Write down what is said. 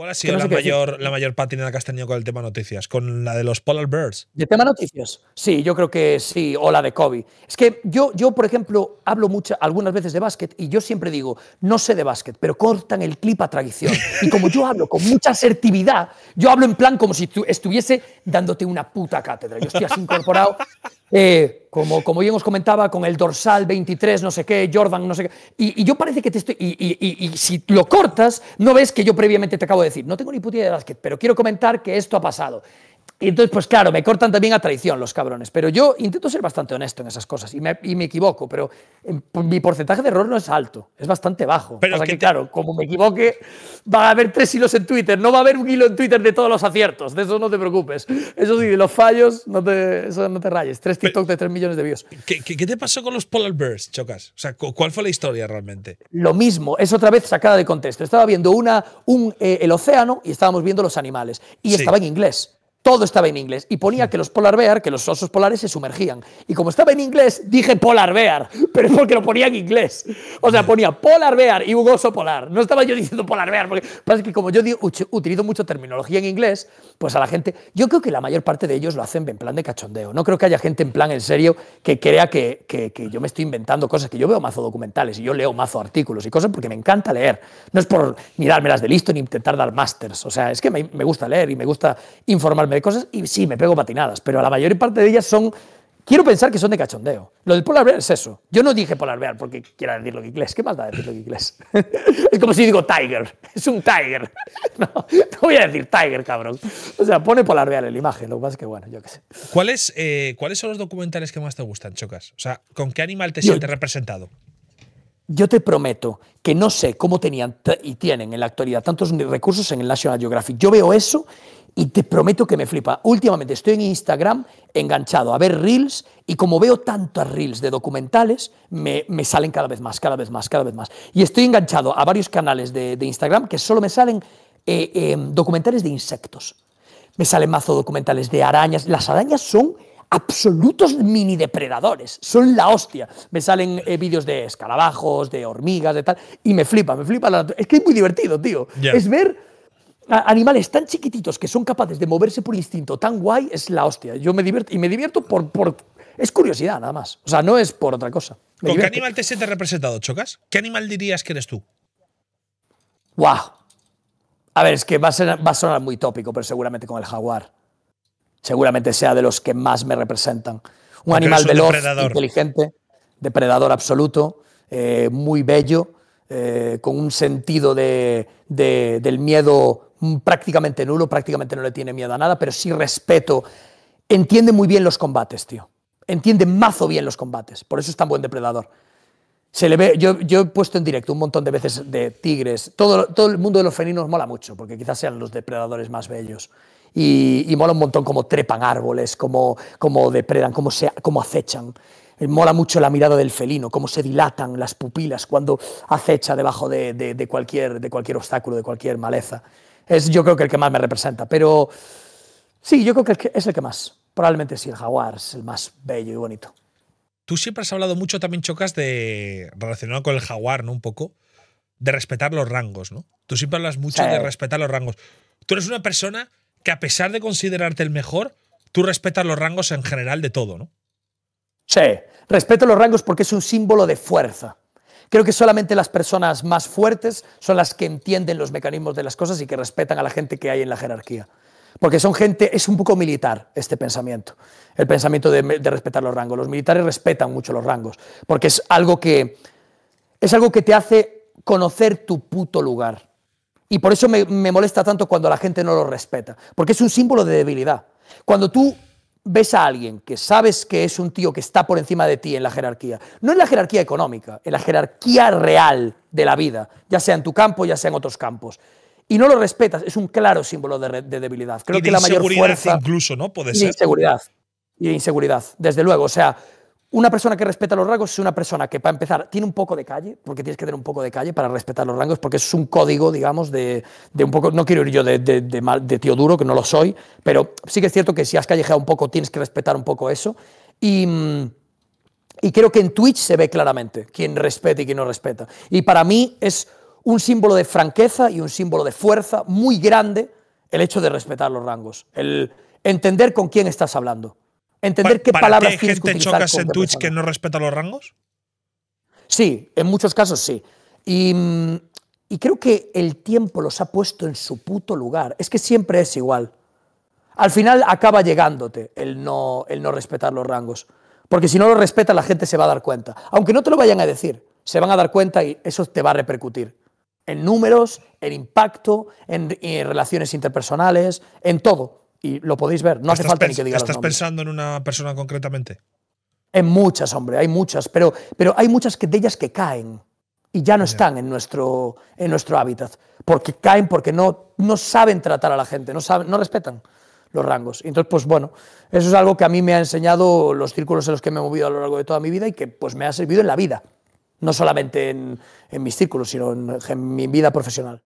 ¿Cuál ha sido la, mayor, la mayor patinada que has tenido con el tema noticias? ¿Con la de los Polar Bears? ¿De tema noticias? Sí, yo creo que sí, o la de Kobe. Es que yo, yo por ejemplo, hablo muchas algunas veces de básquet y yo siempre digo, no sé de básquet, pero cortan el clip a tradición. Y como yo hablo con mucha asertividad, yo hablo en plan como si estuviese dándote una puta cátedra. Yo estoy así incorporado eh, como, como yo os comentaba, con el dorsal 23, no sé qué, Jordan, no sé qué. Y, y yo parece que te estoy. Y, y, y, si lo cortas, no ves que yo previamente te acabo de decir, no tengo ni puta idea de básquet, pero quiero comentar que esto ha pasado. Y entonces, pues claro, me cortan también a traición los cabrones, pero yo intento ser bastante honesto en esas cosas y me, equivoco, pero em, mi porcentaje de error no es alto, es bastante bajo. Pero que, claro, como me equivoque, va a haber tres hilos en Twitter, no va a haber un hilo en Twitter de todos los aciertos, de eso no te preocupes. Eso sí, de los fallos, no te, eso no te rayes. Tres TikTok de tres millones de views. ¿qué, te pasó con los Polar Bears, Chocas? O sea, ¿cuál fue la historia realmente? Lo mismo, es otra vez sacada de contexto. Estaba viendo una, un, eh, el océano y estábamos viendo los animales y estaba en inglés todo estaba en inglés y ponía que los polar bear, que los osos polares se sumergían. Y como estaba en inglés, dije polar bear, pero es porque lo ponía en inglés. O sea, ponía polar bear y un oso polar. No estaba yo diciendo polar bear, porque pasa que como yo digo, utilizo mucho terminología en inglés, pues a la gente, yo creo que la mayor parte de ellos lo hacen en plan de cachondeo. No creo que haya gente en plan en serio que crea que, que, yo me estoy inventando cosas, que yo veo mazo documentales y yo leo mazo artículos y cosas porque me encanta leer. No es por ni dármelas de listo ni intentar dar másters. O sea, es que me, me gusta leer y me gusta informar de cosas y sí, me pego patinadas, pero la mayor parte de ellas son quiero pensar que son de cachondeo. Lo del polar bear es eso. Yo no dije polar bear porque quiera decirlo en inglés. ¿Qué más da decirlo en inglés? es como si digo tiger. Es un tiger. no, voy a decir tiger, cabrón. O sea, pone polar bear en la imagen. Lo que que, bueno, yo qué sé. ¿Cuáles, eh, ¿Cuáles son los documentales que más te gustan, Chocas? O sea, ¿con qué animal te sientes representado? yo te prometo que no sé cómo tenían y tienen en la actualidad tantos recursos en el National Geographic. Yo veo eso y te prometo que me flipa. Últimamente estoy en Instagram enganchado a ver reels y como veo tantas reels de documentales, me, salen cada vez más, cada vez más, cada vez más. Y estoy enganchado a varios canales de, Instagram que solo me salen eh, em, documentales de insectos. Me salen mazo documentales de arañas. Las arañas son absolutos mini depredadores. Son la hostia. Me salen eh, vídeos de escarabajos, de hormigas, de tal, y me flipa, me flipa la Es que es muy divertido, tío. Es ver animales tan chiquititos que son capaces de moverse por instinto tan guay, es la hostia. Yo me divierto, y me divierto por, es curiosidad, nada más. O sea, no es por otra cosa. ¿Con qué animal te sientes representado, Chocas? ¿Qué animal dirías que eres tú? Wow. A ver, es que va a sonar muy tópico, pero seguramente con el jaguar seguramente sea de los que más me representan. Un animal veloz, inteligente, depredador absoluto, eh, muy bello, eh, con un sentido de, del miedo prácticamente nulo, prácticamente no le tiene miedo a nada, pero sí respeto. Entiende muy bien los combates, tío. Entiende mazo bien los combates. Por eso es tan buen depredador. Se le ve, yo, he puesto en directo un montón de veces de tigres. Todo, todo el mundo de los felinos mola mucho, porque quizás sean los depredadores más bellos. Y, mola un montón cómo trepan árboles, cómo, como depredan, cómo, se, cómo acechan. Eh, mola mucho la mirada del felino, cómo se dilatan las pupilas cuando acecha debajo de, de, cualquier, de cualquier obstáculo, de cualquier maleza. Es yo creo que el que más me representa, pero sí, yo creo que es el que más. Probablemente sí, el jaguar es el más bello y bonito. Tú siempre has hablado mucho, también chocas, de relacionado con el jaguar, ¿no? Un poco, de respetar los rangos, ¿no? Tú siempre hablas mucho de respetar los rangos. Tú eres una persona que a pesar de considerarte el mejor, tú respetas los rangos en general de todo, ¿no? Sí, respeto los rangos porque es un símbolo de fuerza. Creo que solamente las personas más fuertes son las que entienden los mecanismos de las cosas y que respetan a la gente que hay en la jerarquía. Porque son gente, es un poco militar este pensamiento, el pensamiento de, respetar los rangos. Los militares respetan mucho los rangos, porque es algo que, es algo que te hace conocer tu puto lugar. Y por eso me, molesta tanto cuando la gente no lo respeta, porque es un símbolo de debilidad. Cuando tú ves a alguien que sabes que es un tío que está por encima de ti en la jerarquía, no en la jerarquía económica, en la jerarquía real de la vida, ya sea en tu campo, ya sea en otros campos, y no lo respetas, es un claro símbolo de, debilidad. Creo y de que la mayor fuerza incluso, ¿no? Puede ser. Inseguridad. Y inseguridad, desde luego. O sea, una persona que respeta los rangos es una persona que, para empezar, tiene un poco de calle, porque tienes que tener un poco de calle para respetar los rangos, porque es un código, digamos, de, un poco. No quiero ir yo de, de, tío duro, que no lo soy, pero sí que es cierto que si has callejado un poco, tienes que respetar un poco eso. Y. Y creo que en Twitch se ve claramente quién respeta y quién no respeta. Y para mí es un símbolo de franqueza y un símbolo de fuerza muy grande el hecho de respetar los rangos, el entender con quién estás hablando entender qué palabras tienes gente que chocas en Twitch que no respeta los rangos? Sí, en muchos casos sí. Mm, y, creo que el tiempo los ha puesto en su puto lugar. Es que siempre es igual. Al final acaba llegándote el no, el no respetar los rangos. Porque si no lo respeta, la gente se va a dar cuenta. Aunque no te lo vayan a decir, se van a dar cuenta y eso te va a repercutir. En números, en impacto, en relaciones interpersonales, en todo y lo podéis ver. No hace falta ni que diga ¿Estás pensando en una persona concretamente? En muchas, hombre, hay muchas, pero, pero hay muchas de ellas que caen y ya no están en nuestro, en nuestro hábitat, porque caen, porque no, no saben tratar a la gente, no, saben, no respetan los rangos. Entonces, pues bueno, eso es algo que a mí me ha enseñado los círculos en los que me he movido a lo largo de toda mi vida y que pues me ha servido en la vida, no solamente en, mis círculos, sino en mi vida profesional.